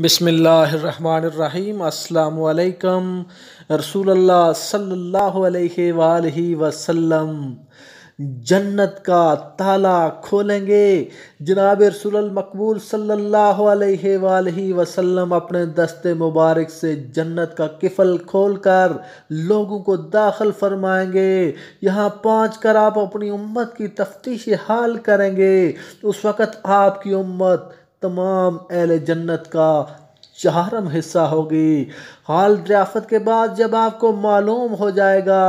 बसमिलकम अल्लाम रसूलुल्लाह सल्लल्लाहु अलैहि जन्नत का ताला खोलेंगे जनाब रसूल मकबूल सल्लल्लाहु अलैहि अपने दस्ते मुबारक से जन्नत का किफल खोलकर लोगों को दाखिल फरमाएंगे यहाँ पहुँच कर आप अपनी उम्मत की तफ्तीश हाल करेंगे उस वक़्त आपकी उम्मत तमाम अहल जन्नत का चारम हिस्सा होगी हाल ड्राफत के बाद जब आपको मालूम हो जाएगा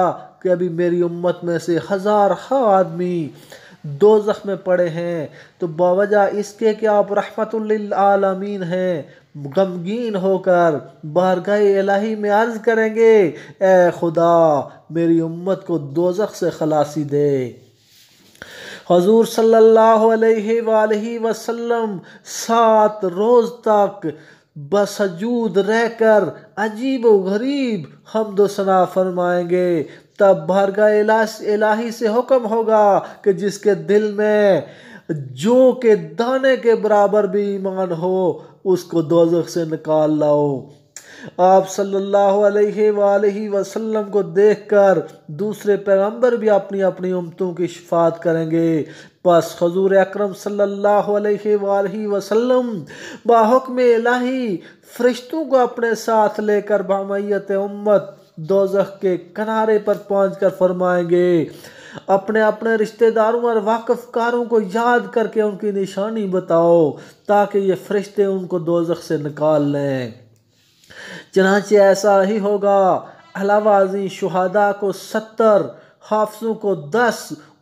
कि अभी मेरी उम्मत में से हज़ार हाँ आदमी दो में पड़े हैं तो बावजह इसके कि आप रहमतमीन हैं गमगीन होकर बारगाह इलाही में अर्ज़ करेंगे ए खुदा मेरी उम्मत को दोजख से खलासी दे हजूर सल्लल्लाहु अलैहि सात रोज़ तक बसजूद रहकर अजीब व गरीब दो सना फरमाएंगे तब भरगा इलाही से हुक्म होगा कि जिसके दिल में जो के दाने के बराबर भी ईमान हो उसको दोजक से निकाल लाओ आप सल्लल्लाहु अलैहि सल्ला वसल्लम को देखकर दूसरे पैगंबर भी अपनी अपनी उमतों की शफात करेंगे बस हजूर अक्रम सल्लाम बाहक में लाही फरिश्तों को अपने साथ लेकर बामैत उम्मत दोजह के किनारे पर पहुँच कर फरमाएंगे अपने अपने रिश्तेदारों और वाकफकारों को याद करके उनकी निशानी बताओ ताकि ये फरिश्ते उनको दोजख से निकाल लें चनाचे ऐसा ही होगा अलावाजी शहादा को सत्तर हाफसों को दस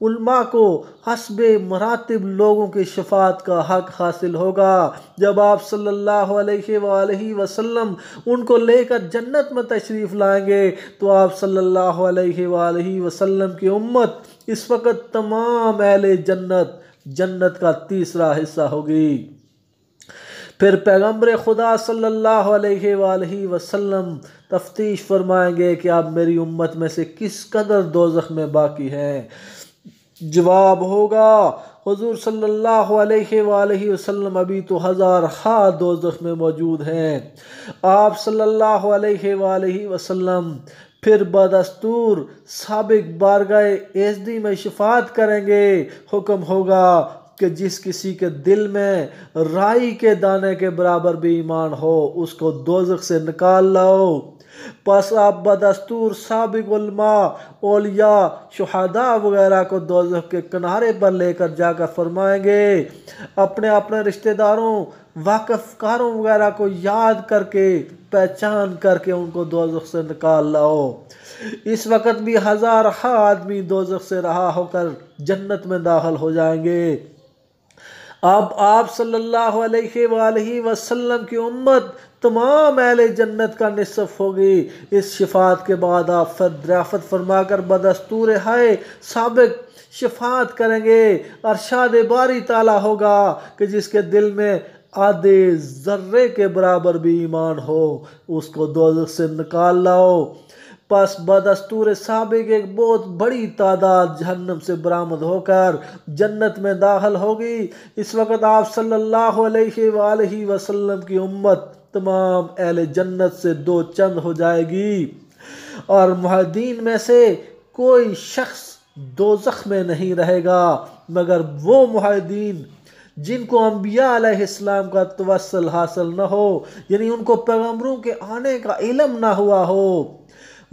उल्मा को हसब मरातब लोगों की शफात का हक हासिल होगा जब आप सल्लल्लाहु अलैहि वसल्लम उनको लेकर जन्नत में तशरीफ़ लाएंगे तो आप सल्लल्लाहु अलैहि वसल्लम की उम्मत इस वक्त तमाम एल जन्नत जन्नत का तीसरा हिस्सा होगी फिर पैगम्बर खुदा सल्लल्लाहु अलैहि वसल्लम तफ्तीश फरमाएंगे कि आप मेरी उम्मत में से किस कदर दोजख में बाकी हैं जवाब होगा हजूर सल्लल्लाहु अलैहि वसल्लम अभी तो हज़ार हा दोजख में मौजूद हैं आप सल्लल्लाहु अलैहि वसल्लम फिर बदस्तूर सबक बारगाह एजदी में शफात करेंगे हुक्म होगा कि जिस किसी के दिल में राई के दाने के बराबर भी ईमान हो उसको दोजख से निकाल लाओ बस आप बदस्तूर सबकमा ओलिया शहादा वगैरह को दोजख के किनारे पर लेकर जाकर फरमाएंगे अपने अपने रिश्तेदारों वाकफकारों वगैरह को याद करके पहचान करके उनको दोजख से निकाल लाओ इस वक्त भी हा आदमी दोजख से रहा होकर जन्नत में दाखिल हो जाएंगे अब आप सल्लल्लाहु अलैहि वसल्लम की उम्मत तमाम अहल जन्नत का नसफ होगी इस शिफात के बाद आप फरमा कर बदस्तूर हाय सबक शिफात करेंगे अरशाद बारी ताला होगा कि जिसके दिल में आधे जर्रे के बराबर भी ईमान हो उसको दो से निकाल लाओ पस बदस्तूर सबक एक बहुत बड़ी तादाद जहन्नम से बरामद होकर जन्नत में दाखिल होगी इस वक्त आप सल्लल्लाहु अलैहि सल्ला वसल्लम की उम्मत तमाम अहल जन्नत से दो चंद हो जाएगी और महदीन में से कोई शख्स जख़्म में नहीं रहेगा मगर वो मुहिदीन जिनको अम्बिया आलाम का तवसल हासिल न हो यानी उनको पैगमरों के आने का इलम ना हुआ हो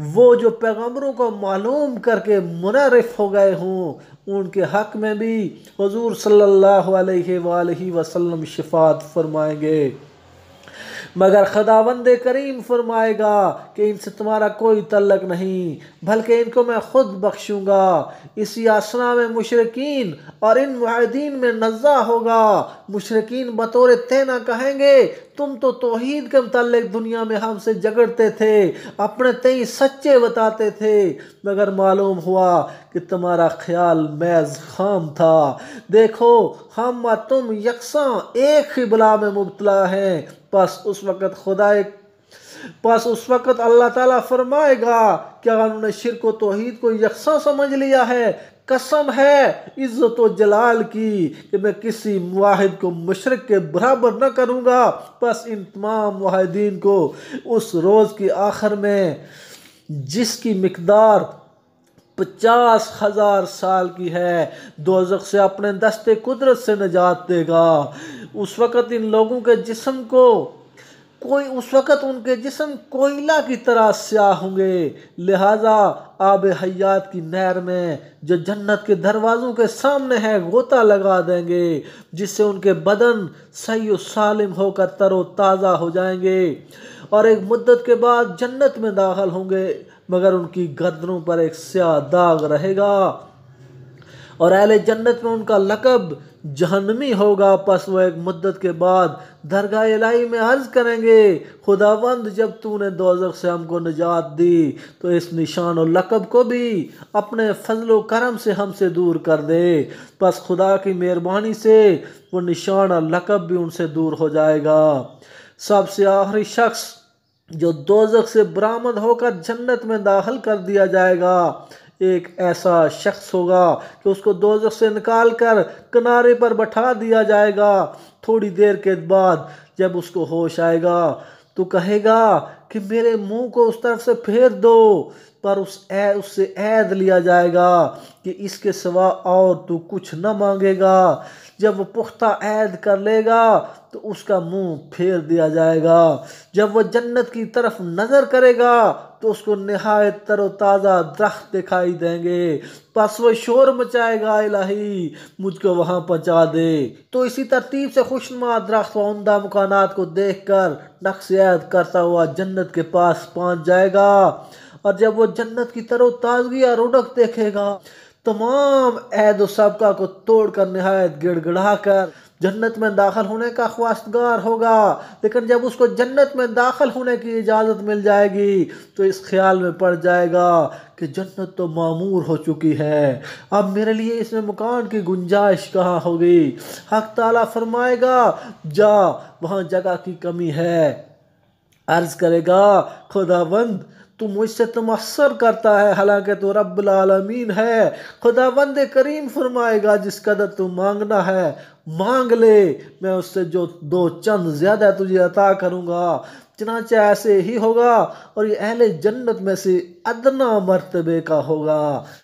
वो जो पैगम्बरों को मालूम करके मुनरफ हो गए हों उनके हक़ में भी हजूर सल्ला वसलम शफात शिफात फरमाएंगे मगर खदावंद करीम फरमाएगा कि इनसे तुम्हारा कोई तल्लक नहीं बल्कि इनको मैं खुद बख्शूँगा इस यासना में मुशरकिन और इन माहदीन में नज़ा होगा मुशरकिन बतौर तेना कहेंगे तुम तो तोहहीद के मतलब दुनिया में हमसे झगड़ते थे अपने तई सच्चे बताते थे मगर मालूम हुआ कि तुम्हारा ख्याल मैज खाम था देखो हम तुम यकसा एक ही बला में मुबतला हैं बस उस वक़्त खुदाए बस उस वक़्त अल्लाह ताला फरमाएगा क्या उन्होंने शिर को तोहद को यकसा समझ लिया है कसम है इज़्ज़त जलाल की कि मैं किसी वाहिद को मशरक के बराबर न करूँगा बस इन तमाम वाहिदीन को उस रोज़ के आखिर में जिसकी मकदार पचास हज़ार साल की है दोजक से अपने दस्ते कुदरत से निजात देगा उस वक़्त इन लोगों के जिसम को कोई उस वक़्त उनके जिसम कोयला की तरह स्याह होंगे लिहाजा आब हयात की नहर में जो जन्नत के दरवाज़ों के सामने है गोता लगा देंगे जिससे उनके बदन सही सालिम होकर तरो ताज़ा हो जाएंगे और एक मुद्दत के बाद जन्नत में दाखिल होंगे मगर उनकी गर्दनों पर एक स्या दाग रहेगा और अहल जन्नत में उनका लकब जहनमी होगा पस वह एक मदत के बाद दरगाह इलाही में अर्ज करेंगे खुदावंद जब तूने दोजक से हमको निजात दी तो इस निशान और लकब को भी अपने फजलो करम से हमसे दूर कर दे बस खुदा की मेहरबानी से वो निशान और लकब भी उनसे दूर हो जाएगा सबसे आखिरी शख्स जो दोजक से बरामद होकर जन्नत में दाखिल कर दिया जाएगा एक ऐसा शख्स होगा कि उसको दोजक से निकाल कर किनारे पर बैठा दिया जाएगा थोड़ी देर के बाद जब उसको होश आएगा तो कहेगा कि मेरे मुंह को उस तरफ से फेर दो पर उस ऐ उससे ऐद लिया जाएगा कि इसके सिवा और तू कुछ न मांगेगा जब वो पुख्ता ऐद कर लेगा तो उसका मुंह फेर दिया जाएगा जब वह जन्नत की तरफ नज़र करेगा तो उसको नहायत तरोताज़ा दरख्त दिखाई देंगे बस वो शोर मचाएगा इलाही मुझको वहाँ पहुँचा दे तो इसी तरतीब से खुशनुमा दरख्त व उमदा मकानात को देख कर नक्सैद करता हुआ जन्नत के पास पहुँच जाएगा और जब वो जन्नत की तरोताजगी और रोडक देखेगा तमाम ऐद सबका को कर नहायत गिड़गड़ा कर जन्नत में दाखिल होने का ख्वास्तगार होगा लेकिन जब उसको जन्नत में दाखिल होने की इजाज़त मिल जाएगी तो इस ख्याल में पड़ जाएगा कि जन्नत तो मामूर हो चुकी है अब मेरे लिए इसमें मकान की गुंजाइश कहाँ होगी हक ताला फरमाएगा जा वहाँ जगह की कमी है अर्ज़ करेगा खुदाबंद तू मुझसे तो मसर करता है हालांकि तो रबालमीन है खुदा बंद करीम फरमाएगा जिस कदर तू मांगना है मांग ले मैं उससे जो दो चंद ज़्यादा तुझे अता करूँगा चनाचा ऐसे ही होगा और ये अहल जन्नत में से अदना मरतबे का होगा